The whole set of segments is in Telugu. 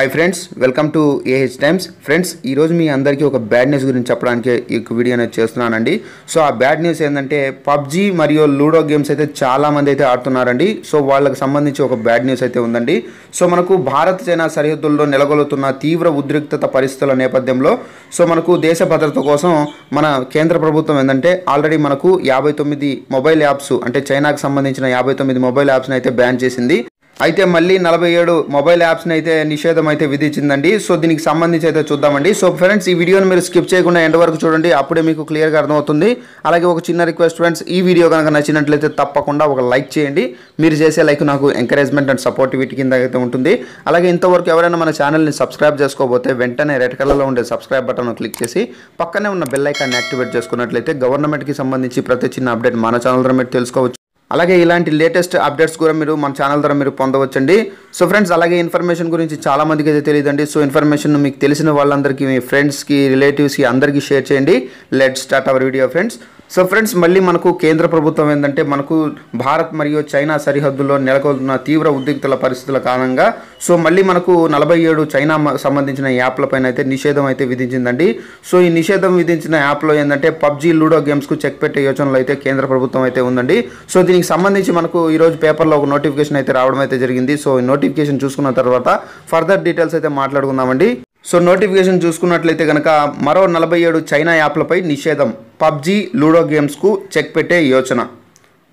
hi friends welcome to AH times friends ఈరోజు మీ అందరికీ ఒక బ్యాడ్ న్యూస్ గురించి చెప్పడానికి ఈ వీడియో అనేది చేస్తున్నానండి సో ఆ బ్యాడ్ న్యూస్ ఏంటంటే పబ్జి మరియు లూడో గేమ్స్ అయితే చాలామంది అయితే ఆడుతున్నారండి సో వాళ్ళకి సంబంధించి ఒక బ్యాడ్ న్యూస్ అయితే ఉందండి సో మనకు భారత్ చైనా సరిహద్దుల్లో నెలకొలుతున్న తీవ్ర ఉద్రిక్తత పరిస్థితుల నేపథ్యంలో సో మనకు దేశ భద్రత కోసం మన కేంద్ర ప్రభుత్వం ఏంటంటే ఆల్రెడీ మనకు యాభై తొమ్మిది మొబైల్ యాప్స్ అంటే చైనాకు సంబంధించిన యాభై తొమ్మిది మొబైల్ యాప్స్ని అయితే బ్యాన్ చేసింది అయితే మళ్ళీ నలభై ఏడు మొబైల్ యాప్స్ని అయితే నిషేధం అయితే విధించిందండి సో దీనికి సంబంధించి అయితే చూద్దామండి సో ఫ్రెండ్స్ ఈ వీడియోని మీరు స్కిప్ చేయకుండా ఎండ వరకు చూడండి అప్పుడే మీకు క్లియర్గా అర్థమవుతుంది అలాగే ఒక చిన్న రిక్వెస్ట్ ఫ్రెండ్స్ ఈ వీడియో కనుక నచ్చినట్లయితే తప్పకుండా ఒక లైక్ చేయండి మీరు చేసే లైక్ నాకు ఎంకరేజ్మెంట్ అండ్ సపోర్ట్ వీటి కింద అయితే ఉంటుంది అలాగే ఇంతవరకు ఎవరైనా మన ఛానల్ని సబ్స్క్రైబ్ చేసుకోబోతే వెంటనే రెడ్ కలర్లో ఉండే సబ్స్క్రైబ్ బటన్ క్లిక్ చేసి పక్కనే ఉన్న బెల్ ఐకాన్ని యాక్టివేట్ చేసుకున్నట్లయితే గవర్నమెంట్కి సంబంధించి ప్రతి చిన్న అప్డేట్ మన ఛానల్ ద్వారా మీరు తెలుసుకోవచ్చు అలాగే ఇలాంటి లేటెస్ట్ అప్డేట్స్ కూడా మీరు మన ఛానల్ ద్వారా మీరు పొందవచ్చండి సో ఫ్రెండ్స్ అలాగే ఇన్ఫర్మేషన్ గురించి చాలామందికి అయితే తెలియదండి సో ఇన్ఫర్మేషన్ మీకు తెలిసిన వాళ్ళందరికీ మీ ఫ్రెండ్స్కి రిలేటివ్స్కి అందరికీ షేర్ చేయండి let start our video friends so friends మళ్ళీ మనకు కేంద్ర ప్రభుత్వం ఏంటంటే మనకు భారత్ మరియు చైనా సరిహద్దుల్లో నెలకొల్తున్న తీవ్ర ఉద్రిక్తల పరిస్థితుల కారణంగా సో మళ్ళీ మనకు నలభై ఏడు చైనా సంబంధించిన యాప్లపైన అయితే నిషేధం అయితే విధించిందండి సో ఈ నిషేధం విధించిన యాప్లో ఏంటంటే పబ్జీ లూడో గేమ్స్కు చెక్ పెట్టే యోచనలో అయితే కేంద్ర ప్రభుత్వం అయితే ఉందండి సో దీనికి సంబంధించి మనకు ఈరోజు పేపర్లో ఒక నోటిఫికేషన్ అయితే రావడం అయితే జరిగింది సో ఈ నోటిఫికేషన్ చూసుకున్న తర్వాత ఫర్దర్ డీటెయిల్స్ అయితే మాట్లాడుకుందామండి సో నోటిఫికేషన్ చూసుకున్నట్లయితే కనుక మరో నలభై ఏడు చైనా యాప్లపై నిషేధం పబ్జి లూడో గేమ్స్కు చెక్ పెట్టే యోచన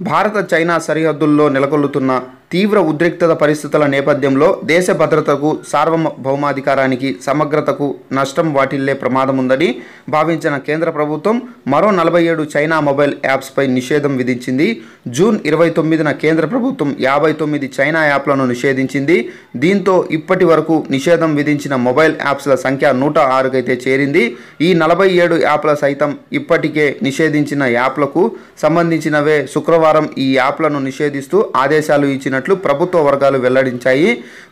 భారత చైనా సరిహద్దుల్లో నెలకొల్లుతున్న తీవ్ర ఉద్రిక్తత పరిస్థితుల నేపథ్యంలో దేశ భద్రతకు సార్వభౌమాధికారానికి సమగ్రతకు నష్టం వాటిల్లే ప్రమాదముందని భావించిన కేంద్ర ప్రభుత్వం మరో నలభై ఏడు చైనా మొబైల్ యాప్స్పై నిషేధం విధించింది జూన్ ఇరవై తొమ్మిదిన కేంద్ర ప్రభుత్వం యాభై తొమ్మిది చైనా యాప్లను నిషేధించింది దీంతో ఇప్పటి వరకు నిషేధం విధించిన మొబైల్ యాప్స్ల సంఖ్య నూట ఆరుకైతే చేరింది ఈ నలభై ఏడు యాప్ల సైతం ఇప్పటికే నిషేధించిన యాప్లకు సంబంధించినవే శుక్రవారం ఈ యాప్లను నిషేధిస్తూ ఆదేశాలు ఇచ్చిన చేసినట్లు ప్రభుత్వ వర్గాలు వెల్లడించాయి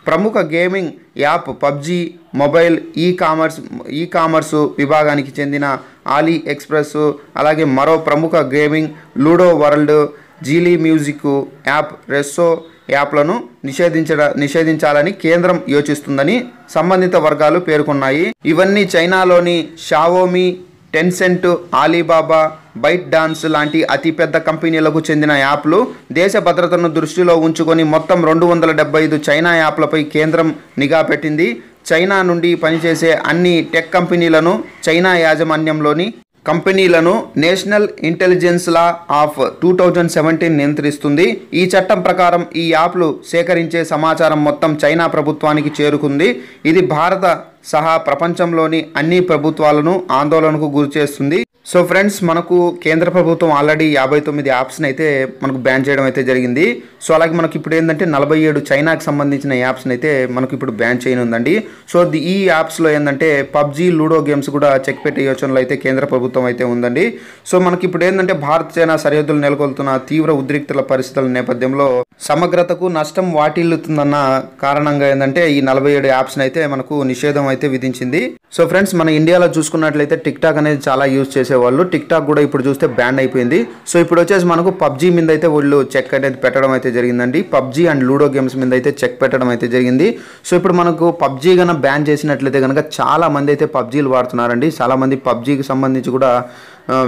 ప్రముఖ gaming app PUBG mobile e commerce e commerce విభాగానికి చెందిన ఆలీ ఎక్స్ప్రెస్ అలాగే మరో ప్రముఖ gaming Ludo World Zili music app Resso యాప్లను నిషేధించడ నిషేధించాలని కేంద్రం యోచిస్తుందని సంబంధిత వర్గాలు పేర్కొన్నాయి ఇవన్నీ చైనాలోని Xiaomi Tencent Alibaba ByteDance లాంటి అతిపెద్ద కంపెనీలకు చెందిన యాప్లు దేశ భద్రతను దృష్టిలో ఉంచుకొని మొత్తం రెండు వందల ఐదు చైనా యాప్లపై కేంద్రం నిఘా పెట్టింది చైనా నుండి పనిచేసే అన్ని టెక్ కంపెనీలను చైనా యాజమాన్యంలోని కంపెనీలను national intelligence law of two thousand seventeen నియంత్రిస్తుంది ఈ చట్టం ప్రకారం ఈ యాప్లు సేకరించే సమాచారం మొత్తం చైనా ప్రభుత్వానికి చేరుకుంది ఇది భారత సహా ప్రపంచంలోని అన్ని ప్రభుత్వాలను ఆందోళనకు గురిచేస్తుంది సో ఫ్రెండ్స్ మనకు కేంద్ర ప్రభుత్వం ఆల్రెడీ యాభై తొమ్మిది యాప్స్ని అయితే మనకు బ్యాన్ చేయడం అయితే జరిగింది సో అలాగే మనకి ఇప్పుడు ఏంటంటే నలభై ఏడు చైనాకు సంబంధించిన యాప్స్ని అయితే మనకు ఇప్పుడు బ్యాన్ చేయనుందండి సో ఈ యాప్స్లో ఏంటంటే పబ్జీ లూడో గేమ్స్ కూడా చెక్ పెట్టే యోచనలో అయితే కేంద్ర ప్రభుత్వం అయితే ఉందండి సో మనకి ఇప్పుడు ఏంటంటే భారత్ చైనా సరిహద్దులు నెలకొల్తున్న తీవ్ర ఉద్రిక్తల పరిస్థితుల నేపథ్యంలో సమగ్రతకు నష్టం వాటిల్లుతుందన్న కారణంగా ఏంటంటే ఈ నలభై ఏడు యాప్స్ని అయితే మనకు నిషేధం అయితే విధించింది సో ఫ్రెండ్స్ మన ఇండియాలో చూసుకున్నట్లయితే టిక్ టాక్ అనేది చాలా యూజ్ చేసేవాళ్ళు టిక్ టాక్ కూడా ఇప్పుడు చూస్తే బ్యాన్ అయిపోయింది సో ఇప్పుడు వచ్చేసి మనకు పబ్జీ మీద అయితే వాళ్ళు చెక్ అనేది పెట్టడం అయితే జరిగిందండి పబ్జీ అండ్ లూడో గేమ్స్ మీద అయితే చెక్ పెట్టడం అయితే జరిగింది సో ఇప్పుడు మనకు పబ్జీ కనుక బ్యాన్ చేసినట్లయితే కనుక చాలా మంది అయితే పబ్జీలు వాడుతున్నారండి చాలా మంది పబ్జీకి సంబంధించి కూడా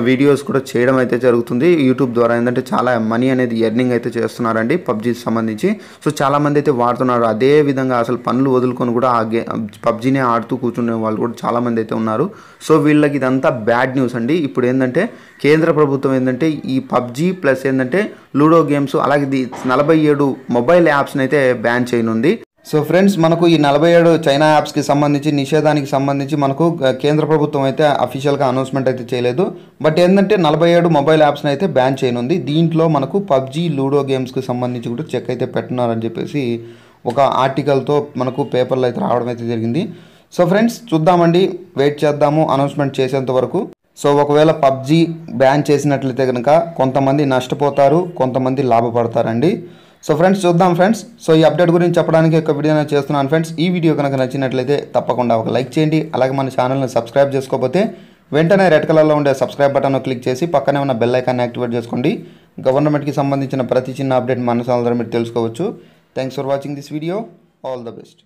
వీడియోస్ కూడా చేయడం అయితే జరుగుతుంది యూట్యూబ్ ద్వారా ఏంటంటే చాలా మనీ అనేది ఎర్నింగ్ అయితే చేస్తున్నారండి పబ్జీకి సంబంధించి సో చాలామంది అయితే వాడుతున్నారు అదే విధంగా అసలు పనులు వదులుకొని కూడా ఆ గే పబ్జీనే ఆడుతూ కూర్చునే వాళ్ళు కూడా చాలామంది అయితే ఉన్నారు సో వీళ్ళకి ఇదంతా బ్యాడ్ న్యూస్ అండి ఇప్పుడు ఏంటంటే కేంద్ర ప్రభుత్వం ఏంటంటే ఈ పబ్జీ ప్లస్ ఏంటంటే లూడో గేమ్స్ అలాగే నలభై ఏడు మొబైల్ యాప్స్ని అయితే బ్యాన్ చేయనుంది సో ఫ్రెండ్స్ మనకు ఈ నలభై ఏడు చైనా యాప్స్కి సంబంధించి నిషేధానికి సంబంధించి మనకు కేంద్ర ప్రభుత్వం అయితే అఫీషియల్గా అనౌన్స్మెంట్ అయితే చేయలేదు బట్ ఏంటంటే నలభై ఏడు మొబైల్ యాప్స్ని అయితే బ్యాన్ చేయనుంది దీంట్లో మనకు పబ్జి లూడో గేమ్స్కి సంబంధించి కూడా చెక్ అయితే పెట్టినారని చెప్పేసి ఒక ఆర్టికల్తో మనకు పేపర్లో అయితే రావడం అయితే జరిగింది సో ఫ్రెండ్స్ చూద్దామండి వెయిట్ చేద్దాము అనౌన్స్మెంట్ చేసేంత వరకు సో ఒకవేళ పబ్జి బ్యాన్ చేసినట్లయితే కనుక కొంతమంది నష్టపోతారు కొంతమంది లాభపడతారండి సో ఫ్రెండ్స్ చూద్దాం ఫ్రెండ్స్ సో ఈ అప్డేట్ గురించి చెప్పడానికి ఒక వీడియో చేస్తున్నాను ఫ్రెండ్స్ ఈ వీడియో కనుక నచ్చినట్లయితే తప్పకుండా ఒక లైక్ చేయండి అలాగే మన ఛానల్ని సబ్స్క్రైబ్ చేసుకోకపోతే వెంటనే రెడ్ కలర్లో ఉండే సబ్స్క్రైబ్ బటన్ను క్లిక్ చేసి పక్కనే ఉన్న బెల్ ఐకాన్ని యాక్టివేట్ చేసుకోండి గవర్నమెంట్కి సంబంధించిన ప్రతి చిన్న అప్డేట్ మన ఛానల్ ద్వారా మీరు తెలుసుకోవచ్చు thanks for watching this video all the best